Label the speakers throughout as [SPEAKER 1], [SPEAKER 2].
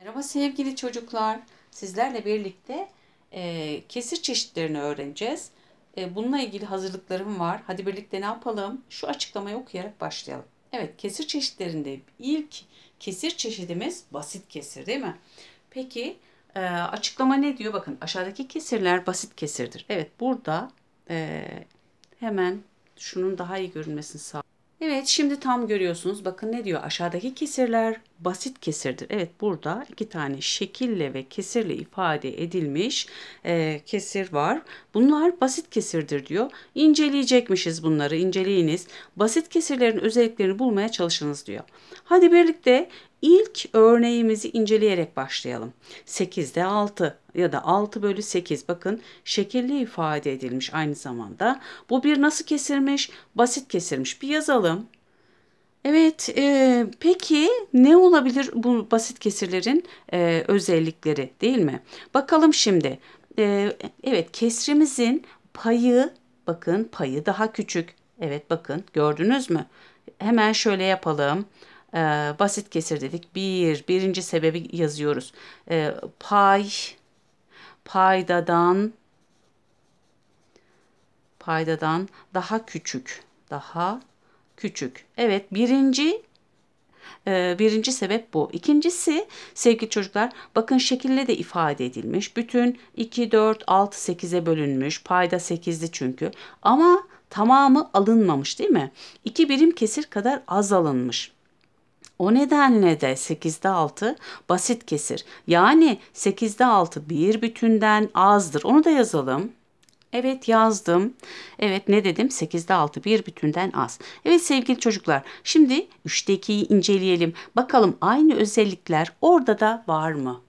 [SPEAKER 1] Merhaba sevgili çocuklar. Sizlerle birlikte e, kesir çeşitlerini öğreneceğiz. E, bununla ilgili hazırlıklarım var. Hadi birlikte ne yapalım? Şu açıklamayı okuyarak başlayalım. Evet kesir çeşitlerinde ilk kesir çeşidimiz basit kesir değil mi? Peki e, açıklama ne diyor? Bakın aşağıdaki kesirler basit kesirdir. Evet burada e, hemen şunun daha iyi görünmesini sağ Evet şimdi tam görüyorsunuz. Bakın ne diyor? Aşağıdaki kesirler basit kesirdir. Evet burada iki tane şekille ve kesirle ifade edilmiş e, kesir var. Bunlar basit kesirdir diyor. İnceleyecekmişiz bunları İnceleyiniz. Basit kesirlerin özelliklerini bulmaya çalışınız diyor. Hadi birlikte İlk örneğimizi inceleyerek başlayalım. 8'de 6 ya da 6 bölü 8 bakın şekilli ifade edilmiş aynı zamanda. Bu bir nasıl kesirmiş? Basit kesirmiş. Bir yazalım. Evet, e, peki ne olabilir bu basit kesirlerin e, özellikleri değil mi? Bakalım şimdi. E, evet, kesrimizin payı, bakın payı daha küçük. Evet, bakın gördünüz mü? Hemen şöyle yapalım e, basit kesir dedik. Bir, birinci sebebi yazıyoruz. E, pay, paydadan, paydadan daha küçük, daha küçük. Evet, birinci e, birinci sebep bu. İkincisi sevgili çocuklar bakın şekilde de ifade edilmiş. Bütün 2, 4, 6, 8'e bölünmüş. Payda 8'di çünkü. Ama tamamı alınmamış değil mi? 2 birim kesir kadar az alınmış. O nedenle de 8'de 6 basit kesir. Yani 8'de 6 bir bütünden azdır. Onu da yazalım. Evet yazdım. Evet ne dedim? 8'de 6 bir bütünden az. Evet sevgili çocuklar şimdi 3'te 2'yi inceleyelim. Bakalım aynı özellikler orada da var mı?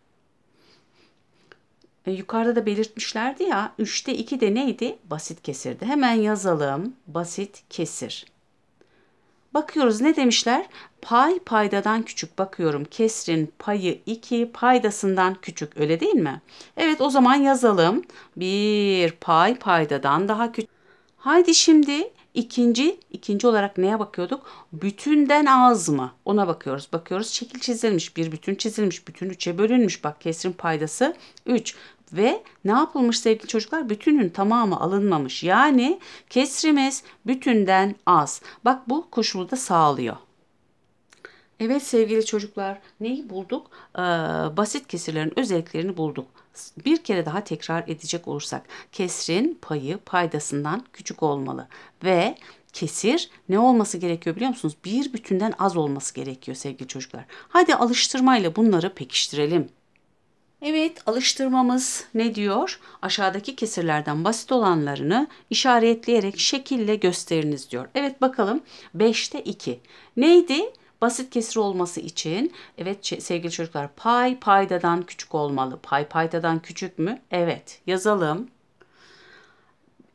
[SPEAKER 1] E, yukarıda da belirtmişlerdi ya 3'te 2 de neydi? Basit kesirdi. Hemen yazalım. Basit kesir. Bakıyoruz ne demişler? Pay paydadan küçük. Bakıyorum kesrin payı 2 paydasından küçük öyle değil mi? Evet o zaman yazalım. Bir pay paydadan daha küçük. Haydi şimdi ikinci, ikinci olarak neye bakıyorduk? Bütünden az mı? Ona bakıyoruz. Bakıyoruz şekil çizilmiş. Bir bütün çizilmiş. Bütün üçe bölünmüş. Bak kesrin paydası 3 ve ne yapılmış sevgili çocuklar? Bütünün tamamı alınmamış. Yani kesrimiz bütünden az. Bak bu koşulu da sağlıyor. Evet sevgili çocuklar neyi bulduk? Ee, basit kesirlerin özelliklerini bulduk. Bir kere daha tekrar edecek olursak kesrin payı paydasından küçük olmalı ve kesir ne olması gerekiyor biliyor musunuz? Bir bütünden az olması gerekiyor sevgili çocuklar. Hadi alıştırmayla bunları pekiştirelim. Evet, alıştırmamız ne diyor? Aşağıdaki kesirlerden basit olanlarını işaretleyerek şekille gösteriniz diyor. Evet bakalım 5'te 2. Neydi? Basit kesir olması için evet sevgili çocuklar pay paydadan küçük olmalı. Pay paydadan küçük mü? Evet yazalım.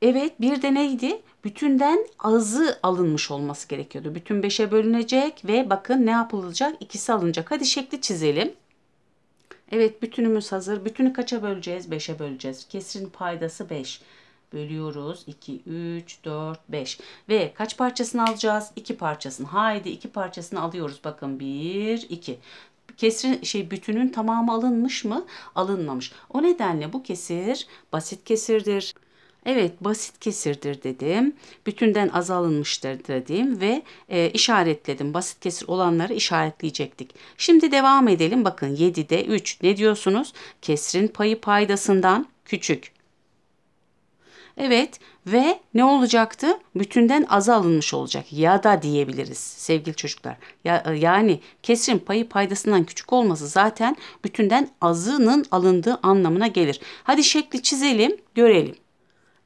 [SPEAKER 1] Evet bir de neydi? Bütünden azı alınmış olması gerekiyordu. Bütün 5'e bölünecek ve bakın ne yapılacak? İkisi alınacak. Hadi şekli çizelim. Evet bütünümüz hazır. Bütünü kaça böleceğiz? 5'e böleceğiz. Kesrin paydası 5. Bölüyoruz. 2, 3, 4, 5. Ve kaç parçasını alacağız? 2 parçasını. Haydi 2 parçasını alıyoruz. Bakın 1, 2 kesrin şey bütünün tamamı alınmış mı? Alınmamış. O nedenle bu kesir basit kesirdir. Evet basit kesirdir dedim. Bütünden azalınmıştır dedim ve e, işaretledim. Basit kesir olanları işaretleyecektik. Şimdi devam edelim. Bakın 7'de 3 ne diyorsunuz? Kesrin payı paydasından küçük. Evet ve ne olacaktı? Bütünden az alınmış olacak ya da diyebiliriz sevgili çocuklar. Ya, e, yani kesrin payı paydasından küçük olması zaten bütünden azının alındığı anlamına gelir. Hadi şekli çizelim görelim.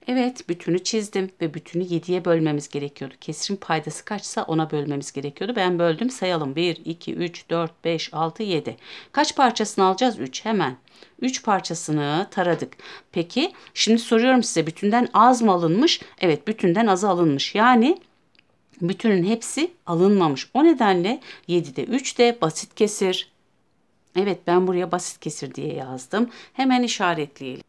[SPEAKER 1] Evet bütünü çizdim ve bütünü 7'ye bölmemiz gerekiyordu. Kesrin paydası kaçsa ona bölmemiz gerekiyordu. Ben böldüm sayalım. 1, 2, 3, 4, 5, 6, 7. Kaç parçasını alacağız? 3 hemen. 3 parçasını taradık. Peki şimdi soruyorum size bütünden az mı alınmış? Evet bütünden az alınmış. Yani bütünün hepsi alınmamış. O nedenle 7'de 3 de basit kesir. Evet ben buraya basit kesir diye yazdım. Hemen işaretleyelim.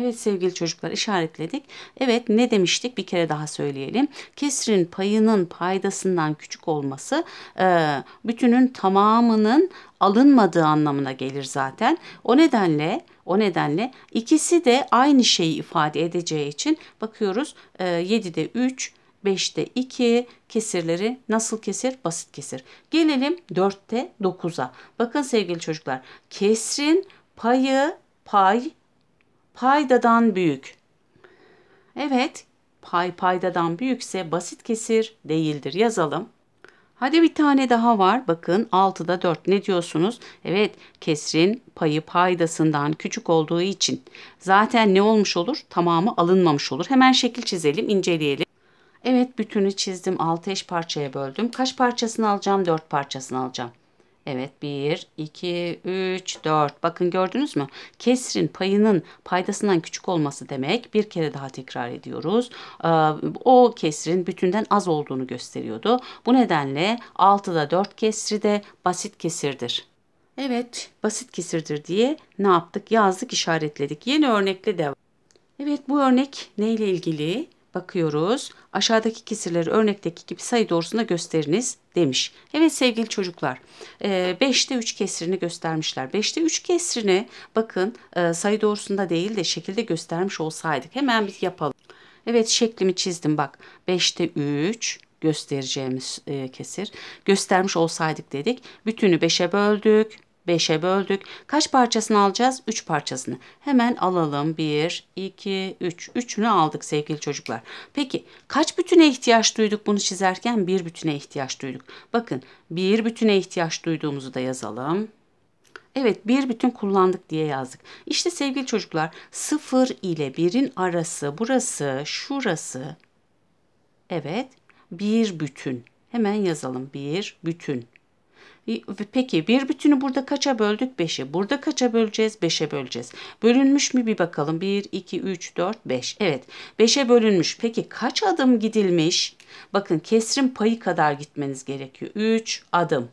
[SPEAKER 1] Evet sevgili çocuklar işaretledik. Evet ne demiştik bir kere daha söyleyelim. Kesrin payının paydasından küçük olması e, bütünün tamamının alınmadığı anlamına gelir zaten. O nedenle o nedenle ikisi de aynı şeyi ifade edeceği için bakıyoruz e, 7'de 3, 5'te 2 kesirleri nasıl kesir? Basit kesir. Gelelim 4'te 9'a. Bakın sevgili çocuklar kesrin payı pay paydadan büyük. Evet, pay paydadan büyükse basit kesir değildir. Yazalım. Hadi bir tane daha var. Bakın 6'da 4 ne diyorsunuz? Evet kesrin payı paydasından küçük olduğu için zaten ne olmuş olur? Tamamı alınmamış olur. Hemen şekil çizelim inceleyelim. Evet bütünü çizdim. 6 eş parçaya böldüm. Kaç parçasını alacağım? 4 parçasını alacağım. Evet 1, 2, 3, 4. Bakın gördünüz mü? Kesrin payının paydasından küçük olması demek. Bir kere daha tekrar ediyoruz. Ee, o kesrin bütünden az olduğunu gösteriyordu. Bu nedenle 6'da 4 kesri de basit kesirdir. Evet basit kesirdir diye ne yaptık? Yazdık işaretledik. Yeni örnekle devam. Evet bu örnek neyle ilgili? Bakıyoruz aşağıdaki kesirleri örnekteki gibi sayı doğrusunda gösteriniz demiş. Evet sevgili çocuklar 5'te e, 3 kesirini göstermişler. 5'te 3 kesirini bakın e, sayı doğrusunda değil de şekilde göstermiş olsaydık hemen bir yapalım. Evet şeklimi çizdim bak 5'te 3 göstereceğimiz e, kesir göstermiş olsaydık dedik. Bütünü 5'e böldük Beşe böldük. Kaç parçasını alacağız? Üç parçasını. Hemen alalım. Bir, iki, üç. Üçünü aldık sevgili çocuklar. Peki kaç bütüne ihtiyaç duyduk bunu çizerken? Bir bütüne ihtiyaç duyduk. Bakın bir bütüne ihtiyaç duyduğumuzu da yazalım. Evet bir bütün kullandık diye yazdık. İşte sevgili çocuklar sıfır ile birin arası burası şurası. Evet bir bütün. Hemen yazalım bir bütün. Peki bir bütünü burada kaça böldük? 5'e. Burada kaça böleceğiz? 5'e böleceğiz. Bölünmüş mü bir bakalım. 1, 2, 3, 4, 5. Evet 5'e bölünmüş. Peki kaç adım gidilmiş? Bakın kesrin payı kadar gitmeniz gerekiyor. 3 adım.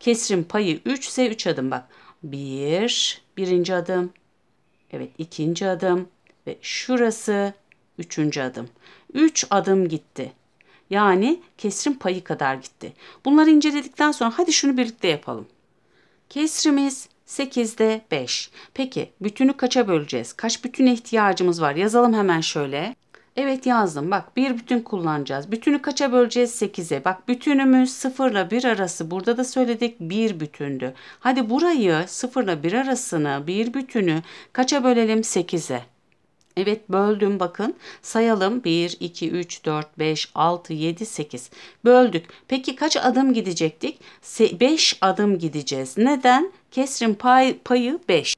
[SPEAKER 1] Kesrin payı 3 ise 3 adım bak. 1, bir, birinci adım. Evet ikinci adım. Ve şurası üçüncü adım. 3 üç adım gitti. Yani kesrin payı kadar gitti. Bunları inceledikten sonra hadi şunu birlikte yapalım. Kesrimiz 8'de 5. Peki bütünü kaça böleceğiz? Kaç bütün ihtiyacımız var? Yazalım hemen şöyle. Evet yazdım. Bak bir bütün kullanacağız. Bütünü kaça böleceğiz? 8'e. Bak bütünümüz 0 ile 1 arası. Burada da söyledik bir bütündü. Hadi burayı 0 ile 1 arasını bir bütünü kaça bölelim? 8'e. Evet böldüm bakın. Sayalım 1, 2, 3, 4, 5, 6, 7, 8. Böldük. Peki kaç adım gidecektik? 5 adım gideceğiz. Neden? Kesrin pay, payı 5.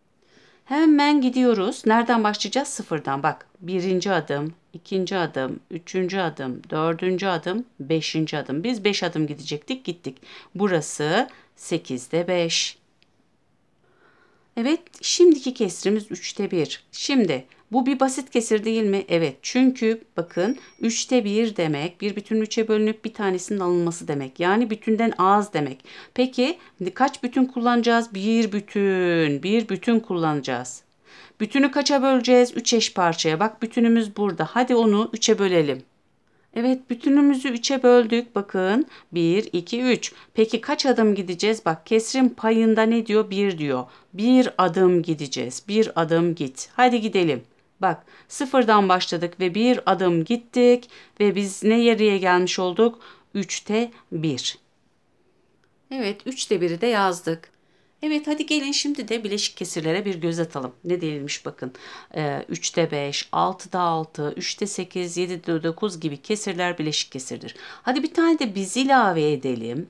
[SPEAKER 1] Hemen gidiyoruz. Nereden başlayacağız? Sıfırdan bak. Birinci adım, ikinci adım, üçüncü adım, dördüncü adım, beşinci adım. Biz beş adım gidecektik, gittik. Burası sekizde beş. Evet şimdiki kesrimiz 3'te 1. Şimdi bu bir basit kesir değil mi? Evet çünkü bakın 3'te 1 demek bir bütün 3'e bölünüp bir tanesinin alınması demek. Yani bütünden az demek. Peki kaç bütün kullanacağız? Bir bütün. Bir bütün kullanacağız. Bütünü kaça böleceğiz? 3 eş parçaya. Bak bütünümüz burada. Hadi onu 3'e bölelim. Evet bütünümüzü 3'e böldük. Bakın 1, 2, 3. Peki kaç adım gideceğiz? Bak kesrin payında ne diyor? 1 diyor. 1 adım gideceğiz. 1 adım git. Hadi gidelim. Bak sıfırdan başladık ve bir adım gittik ve biz ne yarıya gelmiş olduk? 3'te 1. Evet 3'te 1'i de yazdık. Evet hadi gelin şimdi de bileşik kesirlere bir göz atalım. Ne değilmiş bakın. E, 3'te 5, 6'da 6, 3'te 8, 7'de 9 gibi kesirler bileşik kesirdir. Hadi bir tane de biz ilave edelim.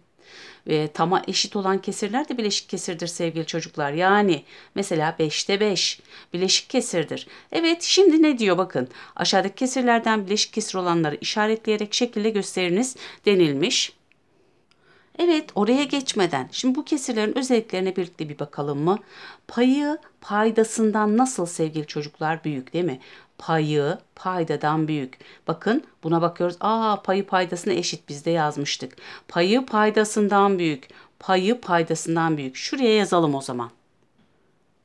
[SPEAKER 1] E, tama eşit olan kesirler de bileşik kesirdir sevgili çocuklar. Yani mesela 5'te 5 bileşik kesirdir. Evet şimdi ne diyor bakın. Aşağıdaki kesirlerden bileşik kesir olanları işaretleyerek şekilde gösteriniz denilmiş. Evet oraya geçmeden şimdi bu kesirlerin özelliklerine birlikte bir bakalım mı? Payı paydasından nasıl sevgili çocuklar büyük değil mi? Payı paydadan büyük. Bakın buna bakıyoruz. Aa payı paydasına eşit bizde yazmıştık. Payı paydasından büyük. Payı paydasından büyük. Şuraya yazalım o zaman.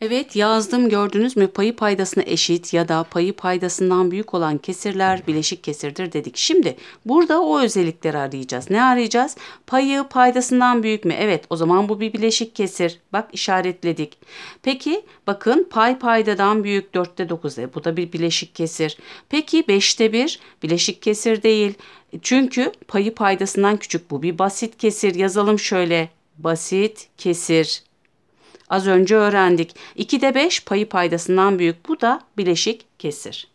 [SPEAKER 1] Evet yazdım gördünüz mü payı paydasına eşit ya da payı paydasından büyük olan kesirler bileşik kesirdir dedik. Şimdi burada o özellikleri arayacağız. Ne arayacağız? Payı paydasından büyük mü? Evet o zaman bu bir bileşik kesir. Bak işaretledik. Peki bakın pay paydadan büyük 4'te 9'e bu da bir bileşik kesir. Peki 5'te 1 bileşik kesir değil. Çünkü payı paydasından küçük bu bir basit kesir yazalım şöyle basit kesir. Az önce öğrendik. 2'de 5 payı paydasından büyük. Bu da bileşik kesir.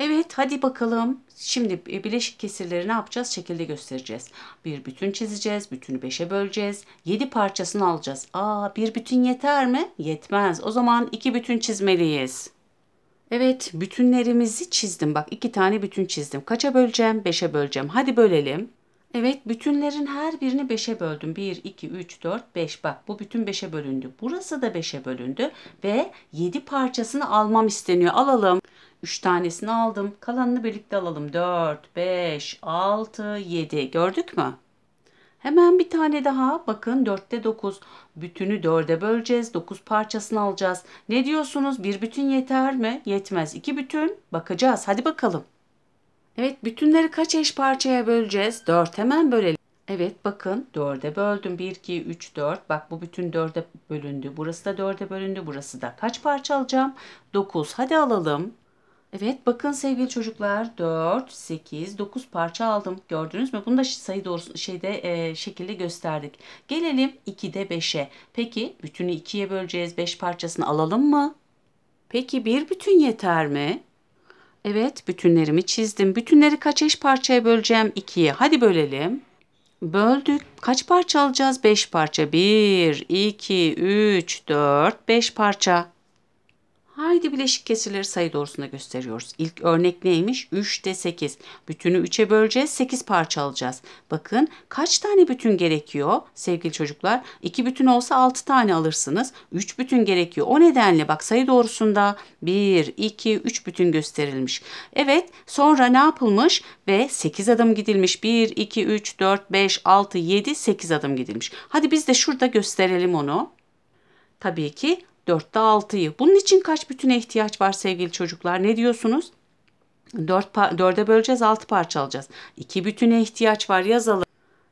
[SPEAKER 1] Evet hadi bakalım. Şimdi bileşik kesirleri ne yapacağız? Şekilde göstereceğiz. Bir bütün çizeceğiz. Bütünü 5'e böleceğiz. 7 parçasını alacağız. Aa bir bütün yeter mi? Yetmez. O zaman 2 bütün çizmeliyiz. Evet bütünlerimizi çizdim. Bak 2 tane bütün çizdim. Kaça böleceğim? 5'e böleceğim. Hadi bölelim. Evet bütünlerin her birini 5'e böldüm. 1, 2, 3, 4, 5. Bak bu bütün 5'e bölündü. Burası da 5'e bölündü. Ve 7 parçasını almam isteniyor. Alalım. 3 tanesini aldım. Kalanını birlikte alalım. 4, 5, 6, 7. Gördük mü? Hemen bir tane daha. Bakın 4'te 9. Bütünü 4'e böleceğiz. 9 parçasını alacağız. Ne diyorsunuz? Bir bütün yeter mi? Yetmez. 2 bütün. Bakacağız. Hadi bakalım. Evet bütünleri kaç eş parçaya böleceğiz? 4 hemen bölelim. Evet bakın 4'e böldüm. 1, 2, 3, 4. Bak bu bütün 4'e bölündü. Burası da 4'e bölündü. Burası da kaç parça alacağım? 9. Hadi alalım. Evet bakın sevgili çocuklar 4, 8, 9 parça aldım. Gördünüz mü? Bunu da sayı doğrusu şeyde e, şekilde gösterdik. Gelelim 2'de 5'e. Peki bütünü 2'ye böleceğiz. 5 parçasını alalım mı? Peki bir bütün yeter mi? Evet bütünlerimi çizdim. Bütünleri kaç eş parçaya böleceğim? 2'ye. Hadi bölelim. Böldük. Kaç parça alacağız? Beş parça. Bir, iki, üç, dört, beş parça. Haydi bileşik kesirleri sayı doğrusunda gösteriyoruz. İlk örnek neymiş? 3'te 8. Bütünü 3'e böleceğiz. 8 parça alacağız. Bakın kaç tane bütün gerekiyor sevgili çocuklar? 2 bütün olsa 6 tane alırsınız. 3 bütün gerekiyor. O nedenle bak sayı doğrusunda 1, 2, 3 bütün gösterilmiş. Evet sonra ne yapılmış? Ve 8 adım gidilmiş. 1, 2, 3, 4, 5, 6, 7, 8 adım gidilmiş. Hadi biz de şurada gösterelim onu. Tabii ki 4'te 6'yı. Bunun için kaç bütüne ihtiyaç var sevgili çocuklar? Ne diyorsunuz? 4 4'e böleceğiz 6 parça alacağız. 2 bütüne ihtiyaç var yazalım.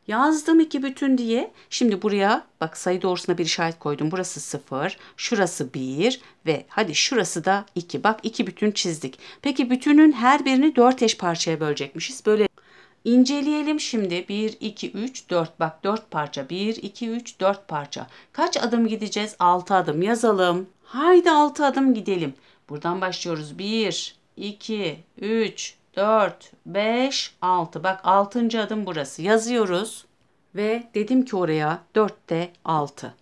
[SPEAKER 1] Yazdım 2 bütün diye. Şimdi buraya bak sayı doğrusuna bir işaret koydum. Burası 0, şurası 1 ve hadi şurası da 2. Bak 2 bütün çizdik. Peki bütünün her birini 4 eş parçaya bölecekmişiz. Böyle İnceleyelim şimdi. 1, 2, 3, 4. Bak 4 parça. 1, 2, 3, 4 parça. Kaç adım gideceğiz? 6 adım yazalım. Haydi 6 adım gidelim. Buradan başlıyoruz. 1, 2, 3, 4, 5, 6. Bak 6. adım burası. Yazıyoruz. Ve dedim ki oraya 4'te 6.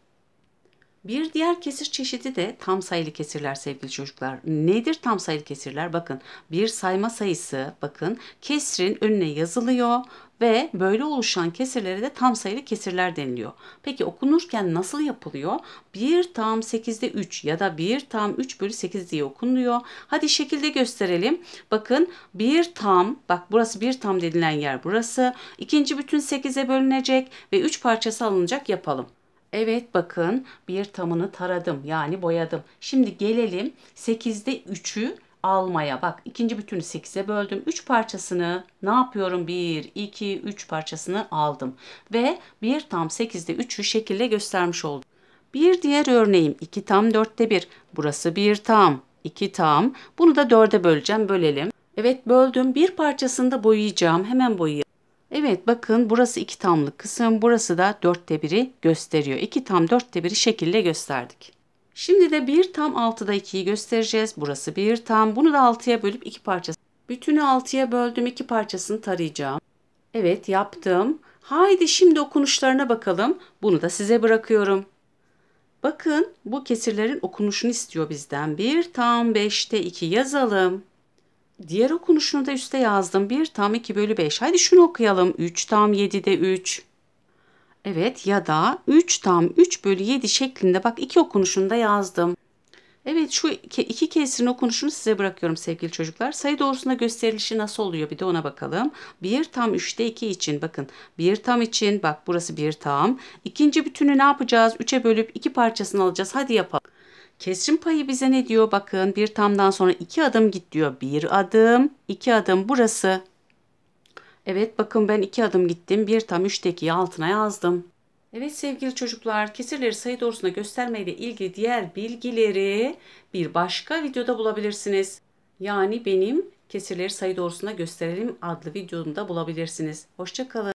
[SPEAKER 1] Bir diğer kesir çeşidi de tam sayılı kesirler sevgili çocuklar. Nedir tam sayılı kesirler? Bakın bir sayma sayısı bakın kesrin önüne yazılıyor ve böyle oluşan kesirlere de tam sayılı kesirler deniliyor. Peki okunurken nasıl yapılıyor? 1 tam 8'de 3 ya da 1 tam 3 bölü 8 diye okunuyor. Hadi şekilde gösterelim. Bakın 1 tam, bak burası 1 tam denilen yer burası. İkinci bütün 8'e bölünecek ve 3 parçası alınacak yapalım. Evet bakın bir tamını taradım yani boyadım. Şimdi gelelim 8'de 3'ü almaya. Bak ikinci bütünü 8'e böldüm. 3 parçasını ne yapıyorum? 1, 2, 3 parçasını aldım. Ve bir tam 8'de 3'ü şekilde göstermiş oldum. Bir diğer örneğim 2 tam 4'te 1. Burası 1 tam, 2 tam. Bunu da 4'e böleceğim. Bölelim. Evet böldüm. Bir parçasını da boyayacağım. Hemen boyayayım. Evet bakın burası iki tamlık kısım burası da dörtte biri gösteriyor. İki tam dörtte biri şekilde gösterdik. Şimdi de bir tam altıda ikiyi göstereceğiz. Burası bir tam bunu da altıya bölüp iki parçası. Bütünü altıya böldüm iki parçasını tarayacağım. Evet yaptım. Haydi şimdi okunuşlarına bakalım. Bunu da size bırakıyorum. Bakın bu kesirlerin okunuşunu istiyor bizden. Bir tam beşte iki yazalım diğer okunuşunu da üste yazdım. 1 tam 2 bölü 5. Haydi şunu okuyalım. 3 tam de 3. Evet ya da 3 tam 3 bölü 7 şeklinde bak iki okunuşunu da yazdım. Evet şu iki kesirin okunuşunu size bırakıyorum sevgili çocuklar. Sayı doğrusuna gösterilişi nasıl oluyor bir de ona bakalım. 1 tam 3'te 2 için bakın 1 tam için bak burası 1 tam. İkinci bütünü ne yapacağız? 3'e bölüp 2 parçasını alacağız. Hadi yapalım. Kesrim payı bize ne diyor? Bakın bir tamdan sonra iki adım git diyor. Bir adım, iki adım burası. Evet bakın ben iki adım gittim. Bir tam üçteki altına yazdım. Evet sevgili çocuklar kesirleri sayı doğrusuna göstermeyle ilgili diğer bilgileri bir başka videoda bulabilirsiniz. Yani benim kesirleri sayı doğrusuna gösterelim adlı videomda bulabilirsiniz. Hoşçakalın.